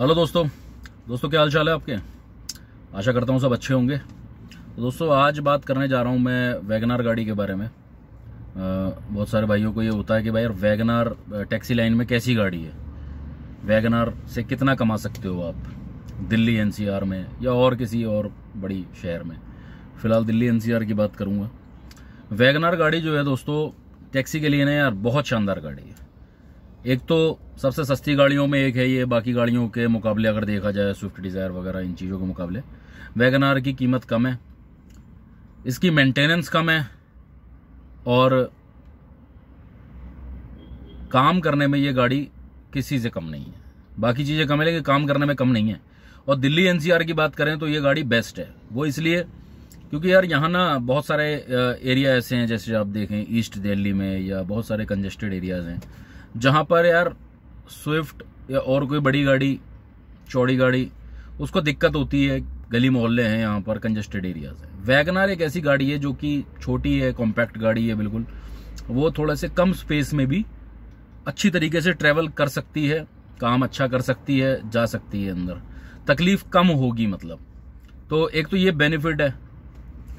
hello दोस्तों दोस्तों क्या हाल चाल है आपके आशा करता हूँ सब अच्छे होंगे तो दोस्तों आज बात करने जा रहा हूँ मैं वैगनार गाड़ी के बारे में आ, बहुत सारे भाइयों को ये होता है कि भाई यार वैगनार टैक्सी लाइन में कैसी गाड़ी है वैगनार से कितना कमा सकते हो आप दिल्ली एन में या और किसी और बड़ी शहर में फिलहाल दिल्ली एन की बात करूँगा वैगनार गाड़ी जो है दोस्तों टैक्सी के लिए ना यार बहुत शानदार गाड़ी है एक तो सबसे सस्ती गाड़ियों में एक है ये बाकी गाड़ियों के मुकाबले अगर देखा जाए स्विफ्ट डिज़ायर वगैरह इन चीज़ों के मुकाबले वैगन आर की कीमत कम है इसकी मेंटेनेंस कम है और काम करने में ये गाड़ी किसी से कम नहीं है बाकी चीज़ें कम है लेकिन काम करने में कम नहीं है और दिल्ली एनसीआर की बात करें तो ये गाड़ी बेस्ट है वो इसलिए क्योंकि यार यहाँ ना बहुत सारे एरिया ऐसे हैं जैसे आप देखें ईस्ट दिल्ली में या बहुत सारे कंजेस्टेड एरियाज़ हैं जहाँ पर यार स्विफ्ट या और कोई बड़ी गाड़ी चौड़ी गाड़ी उसको दिक्कत होती है गली मोहल्ले हैं यहाँ पर कंजेस्टेड एरियाज हैं वैगनार एक ऐसी गाड़ी है जो कि छोटी है कॉम्पैक्ट गाड़ी है बिल्कुल वो थोड़ा से कम स्पेस में भी अच्छी तरीके से ट्रेवल कर सकती है काम अच्छा कर सकती है जा सकती है अंदर तकलीफ कम होगी मतलब तो एक तो ये बेनिफिट है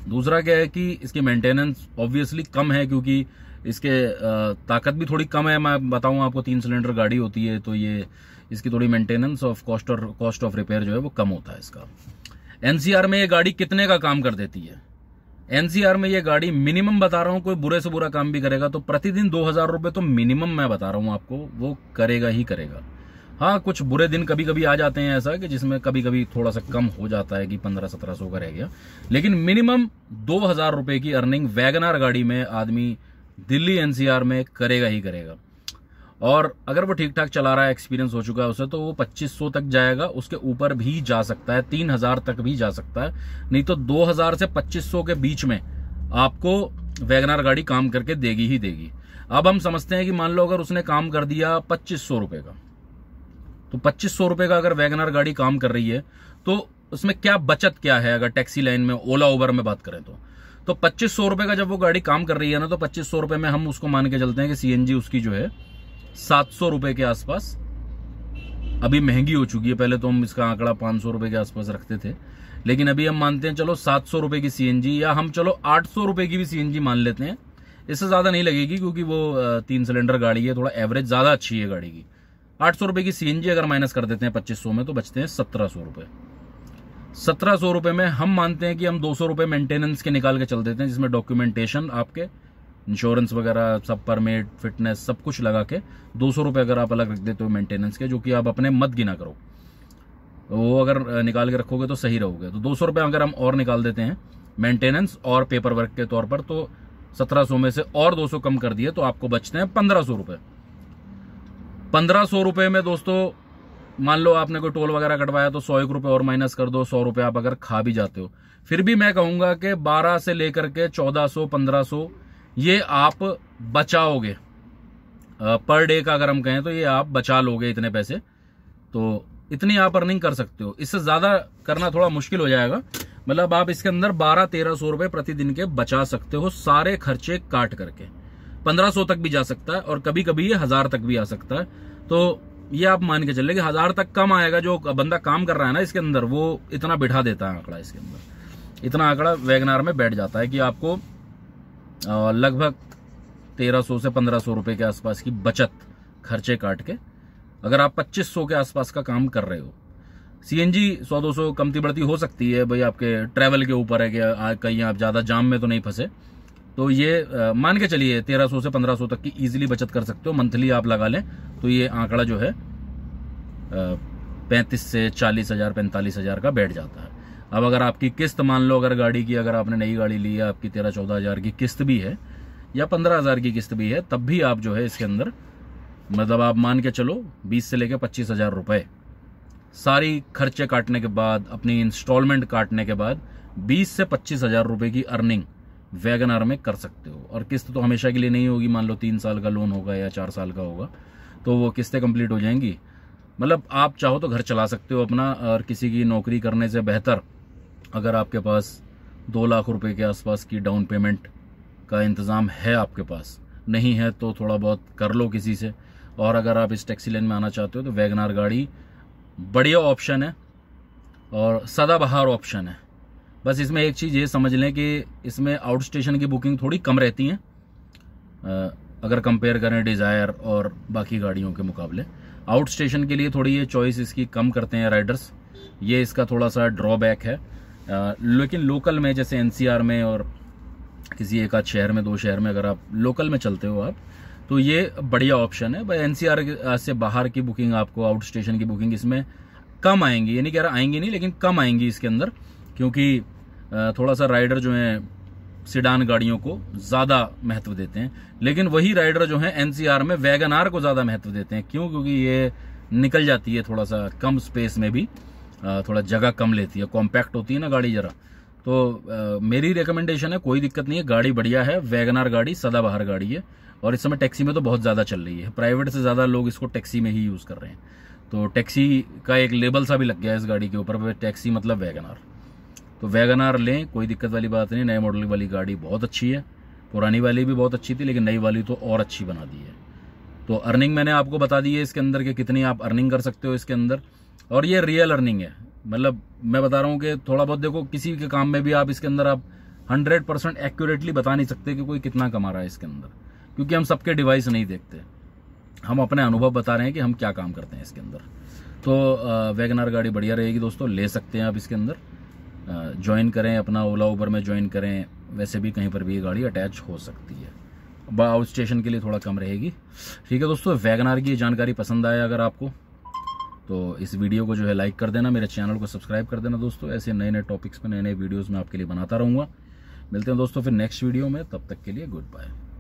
दूसरा क्या है कि इसकी मेंटेनेंस ऑब्वियसली कम है क्योंकि इसके ताकत भी थोड़ी कम है मैं बताऊं आपको तीन सिलेंडर गाड़ी होती है तो ये इसकी थोड़ी मेंटेनेंस ऑफ कॉस्ट और कॉस्ट ऑफ रिपेयर जो है वो कम होता है इसका एनसीआर में ये गाड़ी कितने का काम कर देती है एनसीआर में ये गाड़ी मिनिमम बता रहा हूँ कोई बुरे से बुरा काम भी करेगा तो प्रतिदिन दो हजार रुपये तो मिनिमम मैं बता रहा हूँ आपको वो करेगा ही करेगा हाँ कुछ बुरे दिन कभी कभी आ जाते हैं ऐसा कि जिसमें कभी कभी थोड़ा सा कम हो जाता है कि पंद्रह सत्रह सौ का रह गया लेकिन मिनिमम दो हजार रुपये की अर्निंग वैगनार गाड़ी में आदमी दिल्ली एनसीआर में करेगा ही करेगा और अगर वो ठीक ठाक चला रहा है एक्सपीरियंस हो चुका है उसे तो वो 2500 तक जाएगा उसके ऊपर भी जा सकता है 3000 तक भी जा सकता है नहीं तो 2000 से 2500 के बीच में आपको वैगनार गाड़ी काम करके देगी ही देगी अब हम समझते हैं कि मान लो अगर उसने काम कर दिया पच्चीस सौ का तो पच्चीस सौ का अगर वैगनार गाड़ी काम कर रही है तो उसमें क्या बचत क्या है अगर टैक्सी लाइन में ओला उबर में बात करें तो तो पच्चीस सौ रुपए का जब वो गाड़ी काम कर रही है ना तो पच्चीस सौ रुपए में हम उसको मान के चलते हैं कि सीएनजी उसकी जो है सात सौ रुपए के आसपास अभी महंगी हो चुकी है पहले तो हम इसका आंकड़ा पांच सौ रुपए के आसपास रखते थे लेकिन अभी हम मानते हैं चलो सात सौ रुपए की सीएनजी या हम चलो आठ सौ रुपए की भी सीएनजी मान लेते हैं इससे ज़्यादा नहीं लगेगी क्योंकि वो तीन सिलेंडर गाड़ी है थोड़ा एवरेज ज़्यादा अच्छी है गाड़ी की आठ सौ रुपए की सीएनजी अगर माइनस कर देते हैं पच्चीस सौ में तो बचते हैं सत्रह सौ रुपए सत्रह सौ रुपये में हम मानते हैं कि हम दो सौ रुपये मेंटेनेंस के निकाल के चल देते हैं जिसमें डॉक्यूमेंटेशन आपके इंश्योरेंस वगैरह सब परमिट फिटनेस सब कुछ लगा के दो सौ रुपये अगर आप अलग रख देते हो मेंटेनेंस के जो कि आप अपने मत गिना करो वो अगर निकाल के रखोगे तो सही रहोगे तो दो सौ रुपये अगर हम और निकाल देते हैं मेंटेनेंस और पेपर वर्क के तौर पर तो सत्रह सौ में से और दो सौ कम कर दिए तो आपको बचते हैं पंद्रह सौ रुपये पंद्रह सौ रुपये में दोस्तों मान लो आपने कोई टोल वगैरह कटवाया तो सौ एक रुपये और माइनस कर दो सौ रुपये आप अगर खा भी जाते हो फिर भी मैं कहूँगा कि बारह से लेकर के चौदह सौ पंद्रह सौ ये आप बचाओगे पर डे का अगर हम कहें तो ये आप बचा लोगे इतने पैसे तो इतनी आप अर्निंग कर सकते हो इससे ज़्यादा करना थोड़ा मुश्किल हो जाएगा मतलब आप इसके अंदर बारह तेरह सौ रुपये प्रतिदिन के बचा सकते हो सारे खर्चे काट करके पंद्रह सौ तक भी जा सकता है और कभी कभी ये हज़ार तक भी आ सकता है तो ये आप मान के चले कि हजार तक कम आएगा जो बंदा काम कर रहा है ना इसके अंदर वो इतना बिठा देता है आंकड़ा इसके अंदर इतना आंकड़ा वैगनार में बैठ जाता है कि आपको लगभग तेरह सौ से पंद्रह सौ रुपए के आसपास की बचत खर्चे काट के अगर आप पच्चीस सौ के आसपास का काम कर रहे हो सी एन जी सौ दो सौ कमती बढ़ती हो सकती है भाई आपके ट्रैवल के ऊपर है कि कहीं आप ज़्यादा जाम में तो नहीं फंसे तो ये मान के चलिए 1300 से 1500 तक की इजीली बचत कर सकते हो मंथली आप लगा लें तो ये आंकड़ा जो है पैंतीस से चालीस हजार पैंतालीस हजार का बैठ जाता है अब अगर आपकी किस्त मान लो अगर गाड़ी की अगर आपने नई गाड़ी ली है आपकी तेरह चौदह हजार की किस्त भी है या पंद्रह हजार की किस्त भी है तब भी आप जो है इसके अंदर मतलब आप मान के चलो बीस से लेकर पच्चीस हजार रुपये सारी खर्चे काटने के बाद अपनी इंस्टॉलमेंट काटने के बाद बीस से पच्चीस हजार रुपये की अर्निंग वैगन आर में कर सकते हो और किस्त तो हमेशा के लिए नहीं होगी मान लो तीन साल का लोन होगा या चार साल का होगा तो वो किस्तें कंप्लीट हो जाएंगी मतलब आप चाहो तो घर चला सकते हो अपना और किसी की नौकरी करने से बेहतर अगर आपके पास दो लाख रुपए के आसपास की डाउन पेमेंट का इंतज़ाम है आपके पास नहीं है तो थोड़ा बहुत कर लो किसी से और अगर आप इस टैक्सी लेन में आना चाहते हो तो वैगनार गाड़ी बढ़िया ऑप्शन है और सदाबहार ऑप्शन है बस इसमें एक चीज़ ये समझ लें कि इसमें आउट स्टेशन की बुकिंग थोड़ी कम रहती हैं अगर कंपेयर करें डिज़ायर और बाकी गाड़ियों के मुकाबले आउट स्टेशन के लिए थोड़ी ये चॉइस इसकी कम करते हैं राइडर्स ये इसका थोड़ा सा ड्रॉबैक है आ, लेकिन लोकल में जैसे एन में और किसी एक आध शहर में दो शहर में अगर आप लोकल में चलते हो आप तो ये बढ़िया ऑप्शन है भाई एनसीआर से बाहर की बुकिंग आपको आउट स्टेशन की बुकिंग इसमें कम आएंगी यानी कह रहा आएंगी नहीं लेकिन कम आएंगी इसके अंदर क्योंकि थोड़ा सा राइडर जो है सिडान गाड़ियों को ज़्यादा महत्व देते हैं लेकिन वही राइडर जो है एनसीआर में वैगन आर को ज़्यादा महत्व देते हैं क्यों क्योंकि ये निकल जाती है थोड़ा सा कम स्पेस में भी थोड़ा जगह कम लेती है कॉम्पैक्ट होती है ना गाड़ी ज़रा तो आ, मेरी रिकमेंडेशन है कोई दिक्कत नहीं है गाड़ी बढ़िया है वैगनार गाड़ी सदाबहार गाड़ी है और इस समय टैक्सी में तो बहुत ज़्यादा चल रही है प्राइवेट से ज़्यादा लोग इसको टैक्सी में ही यूज़ कर रहे हैं तो टैक्सी का एक लेबल सा भी लग गया है इस गाड़ी के ऊपर टैक्सी मतलब आर तो वैगन आर लें कोई दिक्कत वाली बात नहीं नए मॉडल वाली गाड़ी बहुत अच्छी है पुरानी वाली भी बहुत अच्छी थी लेकिन नई वाली तो और अच्छी बना दी है तो अर्निंग मैंने आपको बता दी है इसके अंदर कि कितनी आप अर्निंग कर सकते हो इसके अंदर और ये रियल अर्निंग है मतलब मैं बता रहा हूँ कि थोड़ा बहुत देखो किसी के काम में भी आप इसके अंदर आप हंड्रेड परसेंट एक्यूरेटली बता नहीं सकते कि कोई कितना कमा रहा है इसके अंदर क्योंकि हम सबके डिवाइस नहीं देखते हम अपने अनुभव बता रहे हैं कि हम क्या काम करते हैं इसके अंदर तो वैगनार गाड़ी बढ़िया रहेगी दोस्तों ले सकते हैं आप इसके अंदर ज्वाइन करें अपना ओला ऊबर में ज्वाइन करें वैसे भी कहीं पर भी ये गाड़ी अटैच हो सकती है आउट स्टेशन के लिए थोड़ा कम रहेगी ठीक है दोस्तों वैगनार की जानकारी पसंद आए अगर आपको तो इस वीडियो को जो है लाइक कर देना मेरे चैनल को सब्सक्राइब कर देना दोस्तों ऐसे नए नए टॉपिक्स पर नए नए वीडियोज़ में आपके लिए बनाता रहूँगा मिलते हैं दोस्तों फिर नेक्स्ट वीडियो में तब तक के लिए गुड बाय